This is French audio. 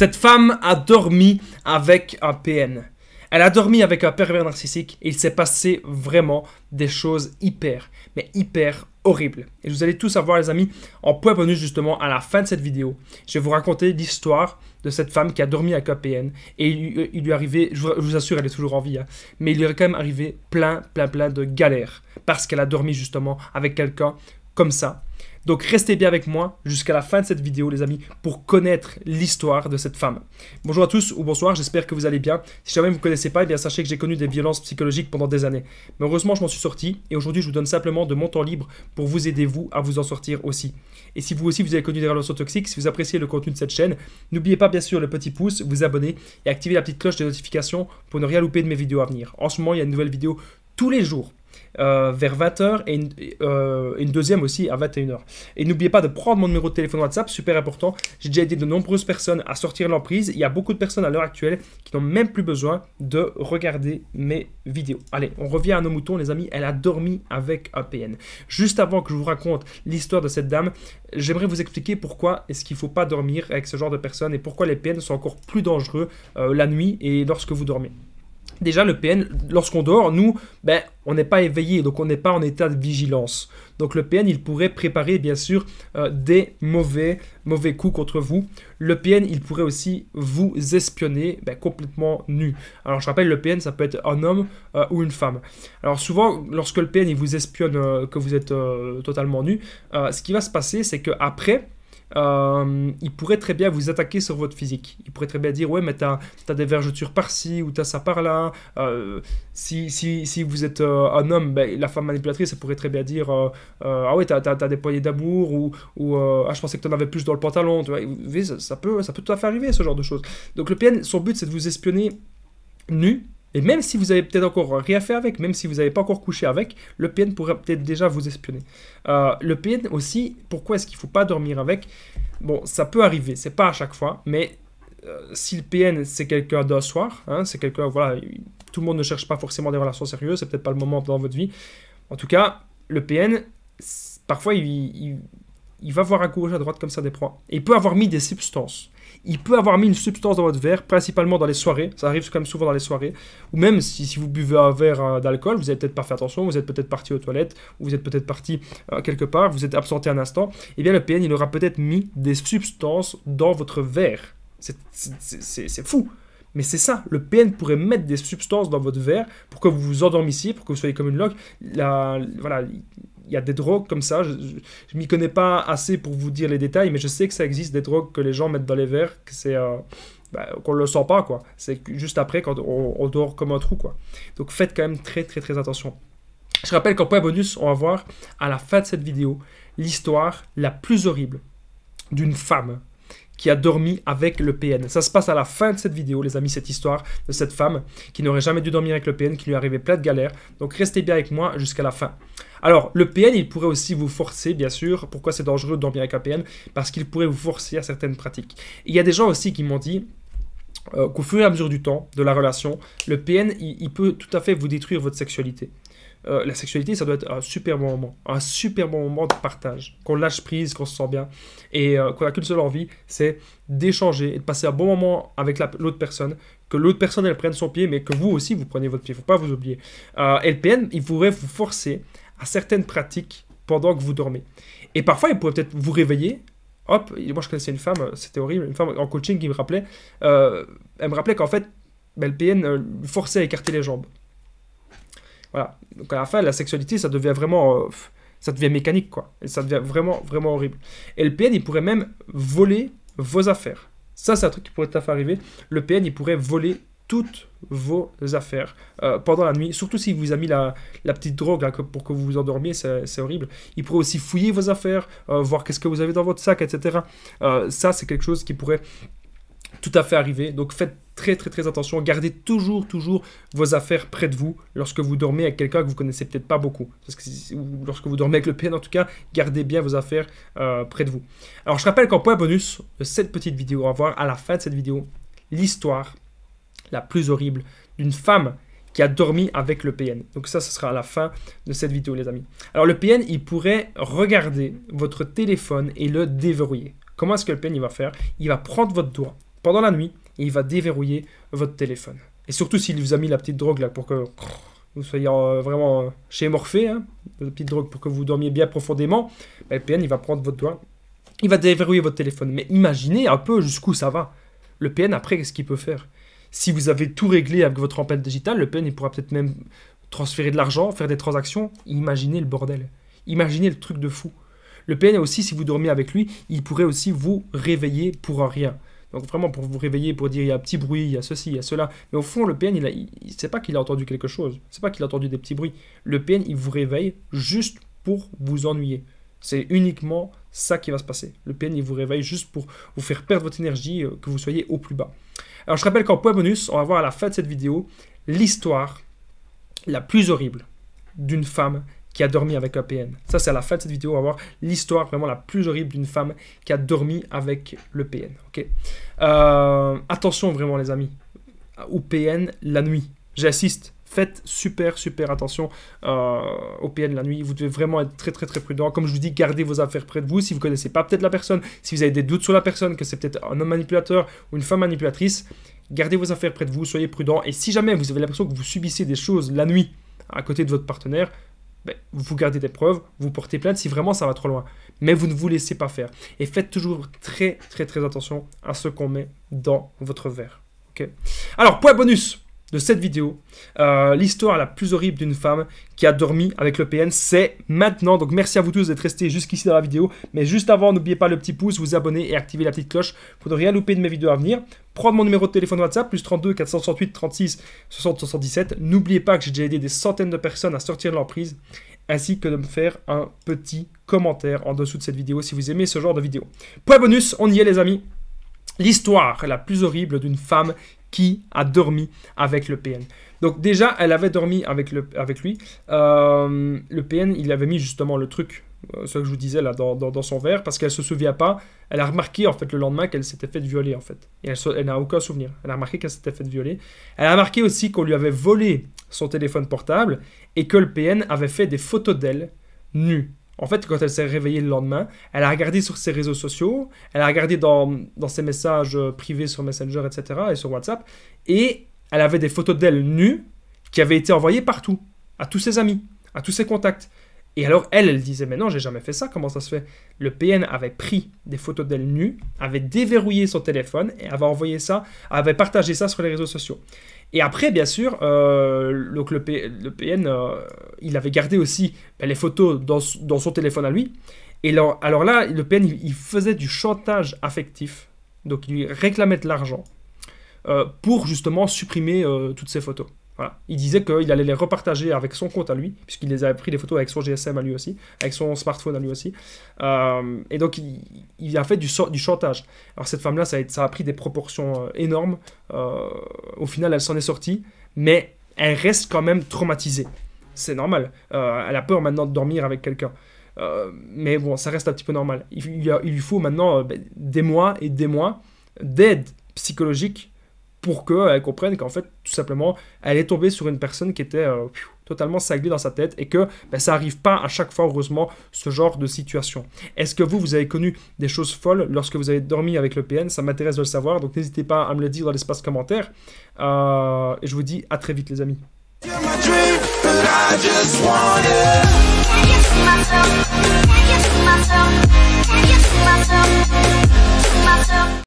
Cette femme a dormi avec un PN. Elle a dormi avec un pervers narcissique et il s'est passé vraiment des choses hyper, mais hyper horribles. Et vous allez tout savoir les amis en point bonus justement à la fin de cette vidéo. Je vais vous raconter l'histoire de cette femme qui a dormi avec un PN et il, lui est euh, arrivé, je vous, assure elle est toujours en vie, hein, mais il lui est quand même arrivé plein plein plein de galères parce qu'elle a dormi justement avec quelqu'un comme ça donc restez bien avec moi jusqu'à la fin de cette vidéo les amis pour connaître l'histoire de cette femme. Bonjour à tous ou bonsoir, j'espère que vous allez bien. Si jamais vous ne connaissez pas, eh bien sachez que j'ai connu des violences psychologiques pendant des années. Mais heureusement je m'en suis sorti et aujourd'hui je vous donne simplement de mon temps libre pour vous aider vous à vous en sortir aussi. Et si vous aussi vous avez connu des relations toxiques, si vous appréciez le contenu de cette chaîne, n'oubliez pas bien sûr le petit pouce, vous abonner et activer la petite cloche de notification pour ne rien louper de mes vidéos à venir. En ce moment il y a une nouvelle vidéo tous les jours euh, vers 20h et euh, une, deuxième aussi à 21h. Et n'oubliez pas de prendre mon numéro de téléphone WhatsApp, super important. J'ai déjà aidé de nombreuses personnes à sortir l'emprise. Il y a beaucoup de personnes à l'heure actuelle qui n'ont même plus besoin de regarder mes vidéos. Allez, on revient à nos moutons, les amis. Elle a dormi avec un PN Juste avant que je vous raconte l'histoire de cette dame, j'aimerais vous expliquer pourquoi est-ce qu'il ne faut pas dormir avec ce genre de personnes et pourquoi les PN sont encore plus dangereux euh, la nuit et lorsque vous dormez. Déjà, le PN, lorsqu'on dort, nous, ben, on n'est pas éveillé, donc on n'est pas en état de vigilance. Donc le PN, il pourrait préparer, bien sûr, euh, des mauvais, mauvais coups contre vous. Le PN, il pourrait aussi vous espionner ben, complètement nu. Alors je rappelle, le PN, ça peut être un homme euh, ou une femme. Alors souvent, lorsque le PN, il vous espionne euh, que vous êtes totalement nu, ce qui va se passer, c'est qu'après, après euh, il pourrait très bien vous attaquer sur votre physique. Il pourrait très bien dire Ouais, mais t'as as des vergetures par-ci ou t'as ça par-là. Euh, si, si, si, vous êtes euh, un homme, ben, la femme manipulatrice, elle pourrait très bien dire Ah ouais, t'as as, des poignées d'amour ou, ou Ah, je pensais que t'en avais plus dans le pantalon. Tu ça, peut, ça peut tout à fait arriver, ce genre de choses. Donc, le PN, son but, c'est de vous espionner nu et même si vous n'avez peut-être encore rien fait avec, même si vous n'avez pas encore couché avec, le PN pourrait peut-être déjà vous espionner. Euh, le PN aussi, pourquoi est-ce qu'il ne faut pas dormir avec Bon, ça peut arriver, c'est pas à chaque fois, mais euh, si le PN c'est quelqu'un d'un soir, hein, c'est quelqu'un, voilà, tout le monde ne cherche pas forcément des relations sérieuses, c'est peut-être pas le moment dans votre vie. En tout cas, le PN, parfois il, il va voir à gauche, à droite comme ça des proies. Et il peut avoir mis des substances il peut avoir mis une substance dans votre verre, principalement dans les soirées, ça arrive quand même souvent dans les soirées, ou même si, vous buvez un verre euh, d'alcool, vous n'avez peut-être pas fait attention, vous êtes peut-être parti aux toilettes, ou vous êtes peut-être parti euh, quelque part, vous êtes absenté un instant, et eh bien le PN, il aura peut-être mis des substances dans votre verre. C'est fou. Mais c'est ça, le PN pourrait mettre des substances dans votre verre pour que vous vous endormissiez, pour que vous soyez comme une loque. La, voilà, il y a des drogues comme ça. Je, m'y connais pas assez pour vous dire les détails, mais je sais que ça existe des drogues que les gens mettent dans les verres, que c'est euh, bah, qu'on le sent pas quoi. C'est juste après quand on, on, dort comme un trou quoi. Donc faites quand même très très très attention. Je rappelle qu'en point bonus, on va voir à la fin de cette vidéo l'histoire la plus horrible d'une femme qui a dormi avec le PN. Ça se passe à la fin de cette vidéo, les amis, cette histoire de cette femme qui n'aurait jamais dû dormir avec le PN, qui lui arrivait plein de galères. Donc restez bien avec moi jusqu'à la fin. Alors, le PN, il pourrait aussi vous forcer, bien sûr. Pourquoi c'est dangereux de dormir avec un PN Parce qu'il pourrait vous forcer à certaines pratiques. il y a des gens aussi qui m'ont dit, euh, qu'au fur et à mesure du temps, de la relation, le PN, il, peut tout à fait vous détruire votre sexualité. Euh, la sexualité, ça doit être un super bon moment, un super bon moment de partage, qu'on lâche prise, qu'on se sent bien, et euh, qu'on n'a qu'une seule envie, c'est d'échanger et de passer un bon moment avec l'autre personne, que l'autre personne, elle prenne son pied, mais que vous aussi, vous preniez votre pied, faut pas vous oublier. Euh, LPN, il pourrait vous forcer à certaines pratiques pendant que vous dormez. Et parfois, il pourrait peut-être vous réveiller hop, moi je connaissais une femme, c'était horrible, une femme en coaching qui me rappelait, elle me rappelait qu'en fait, LPN ben, forçait à écarter les jambes. Voilà. Donc à la fin, la sexualité, ça devient vraiment. Euh, ça devient mécanique, quoi. Et ça devient vraiment, vraiment horrible. Et le PN, il pourrait même voler vos affaires. Ça, c'est un truc qui pourrait tout à fait arriver. Le PN, il pourrait voler toutes vos affaires euh, pendant la nuit, surtout s'il vous a mis la, la petite drogue là, pour que vous vous endormiez, c'est horrible. Il pourrait aussi fouiller vos affaires, euh, voir qu'est-ce que vous avez dans votre sac, etc. ça, c'est quelque chose qui pourrait tout à fait arriver. Donc faites très très très attention. Gardez toujours toujours vos affaires près de vous lorsque vous dormez avec quelqu'un que vous connaissez peut-être pas beaucoup. Parce que, lorsque vous dormez avec le PN en tout cas, gardez bien vos affaires euh, près de vous. Alors je rappelle qu'en point bonus de cette petite vidéo, on va voir à la fin de cette vidéo l'histoire la plus horrible d'une femme qui a dormi avec le PN. Donc ça, ce sera à la fin de cette vidéo, les amis. Alors le PN, il pourrait regarder votre téléphone et le déverrouiller. Comment est-ce que le PN, il va faire Il va prendre votre doigt, pendant la nuit il va déverrouiller votre téléphone. Et surtout s'il vous a mis la petite drogue là pour que vous soyez euh, vraiment euh, chez Morphée, hein, la petite drogue pour que vous dormiez bien profondément, ben, le PN il va prendre votre doigt, il va déverrouiller votre téléphone. Mais imaginez un peu jusqu'où ça va. Le PN après, qu'est-ce qu'il peut faire Si vous avez tout réglé avec votre empreinte digitale, le PN il pourra peut-être même transférer de l'argent, faire des transactions. Imaginez le bordel. Imaginez le truc de fou. Le PN aussi, si vous dormiez avec lui, il pourrait aussi vous réveiller pour un rien. Donc vraiment pour vous réveiller, pour dire il y a un petit bruit, il y a ceci, il y a cela. Mais au fond, le PN, il, pas qu'il a entendu quelque chose, c'est pas qu'il a entendu des petits bruits. Le PN, il vous réveille juste pour vous ennuyer. C'est uniquement ça qui va se passer. Le PN, il vous réveille juste pour vous faire perdre votre énergie, euh, que vous soyez au plus bas. Alors je rappelle qu'en point bonus, on va voir à la fin de cette vidéo l'histoire la plus horrible d'une femme qui a dormi avec un e PN. Ça, c'est à la fin de cette vidéo, on va voir l'histoire vraiment la plus horrible d'une femme qui a dormi avec le PN. Ok. Euh, attention vraiment, les amis, au PN la nuit. J'assiste. Faites super, super attention euh, au PN la nuit. Vous devez vraiment être très, très, très prudent. Comme je vous dis, gardez vos affaires près de vous. Si vous ne connaissez pas peut-être la personne, si vous avez des doutes sur la personne, que c'est peut-être un homme manipulateur ou une femme manipulatrice, gardez vos affaires près de vous, soyez prudent. Et si jamais vous avez l'impression que vous subissez des choses la nuit à côté de votre partenaire, ben, vous gardez des preuves, vous portez plainte si vraiment ça va trop loin. Mais vous ne vous laissez pas faire. Et faites toujours très très très attention à ce qu'on met dans votre verre. Alors, point bonus de cette vidéo, euh, l'histoire la plus horrible d'une femme qui a dormi avec le PN, c'est maintenant. Donc merci à vous tous d'être restés jusqu'ici dans la vidéo. Mais juste avant, n'oubliez pas le petit pouce, vous abonner et activer la petite cloche pour ne rien louper de mes vidéos à venir. Prendre mon numéro de téléphone WhatsApp, plus 32 468 36 60 77. N'oubliez pas que j'ai déjà aidé des centaines de personnes à sortir de prise, ainsi que de me faire un petit commentaire en dessous de cette vidéo si vous aimez ce genre de vidéo. Point bonus, on y est les amis. L'histoire la plus horrible d'une femme qui a dormi avec le PN. Donc déjà, elle avait dormi avec, le, avec lui. Euh, le PN, il avait mis justement le truc, euh, ce que je vous disais là, dans, son verre, parce qu'elle se souvient pas. Elle a remarqué en fait le lendemain qu'elle s'était faite violer en fait. Et elle, n'a aucun souvenir. Elle a remarqué qu'elle s'était faite violer. Elle a remarqué aussi qu'on lui avait volé son téléphone portable et que le PN avait fait des photos d'elle nue en fait, quand elle s'est réveillée le lendemain, elle a regardé sur ses réseaux sociaux, elle a regardé dans, ses messages euh, privés sur Messenger, etc. et sur WhatsApp, et elle avait des photos d'elle nue qui avaient été envoyées partout, à tous ses amis, à tous ses contacts. Et alors, elle, elle disait, mais non, j'ai jamais fait ça, comment ça se fait Le PN avait pris des photos d'elle nue, avait déverrouillé son téléphone et avait envoyé ça, avait partagé ça sur les réseaux sociaux. Et après, bien sûr, euh, le, PN, euh, il avait gardé aussi ben, les photos dans, son téléphone à lui. Et alors, alors là, le PN, il, faisait du chantage affectif, donc il lui réclamait de l'argent euh, pour justement supprimer toutes ces photos. Il disait qu'il allait les repartager avec son compte à lui, puisqu'il les avait pris des photos avec son GSM à lui aussi, avec son smartphone à lui aussi. Euh, et donc, il, a fait du, du chantage. Alors, cette femme-là, ça, a pris des proportions euh, énormes. Euh, au final, elle s'en est sortie, mais elle reste quand même traumatisée. C'est normal. elle a peur maintenant de dormir avec quelqu'un. mais bon, ça reste un petit peu normal. il lui faut maintenant ben, des mois et des mois d'aide psychologique pour qu'elle euh, comprenne qu'en fait, tout simplement, elle est tombée sur une personne qui était euh, totalement saglée dans sa tête et que ben, ça n'arrive pas à chaque fois, heureusement, ce genre de situation. Est-ce que vous, vous avez connu des choses folles lorsque vous avez dormi avec le PN Ça m'intéresse de le savoir, donc n'hésitez pas à me le dire dans l'espace commentaire. Euh, et je vous dis à très vite, les amis.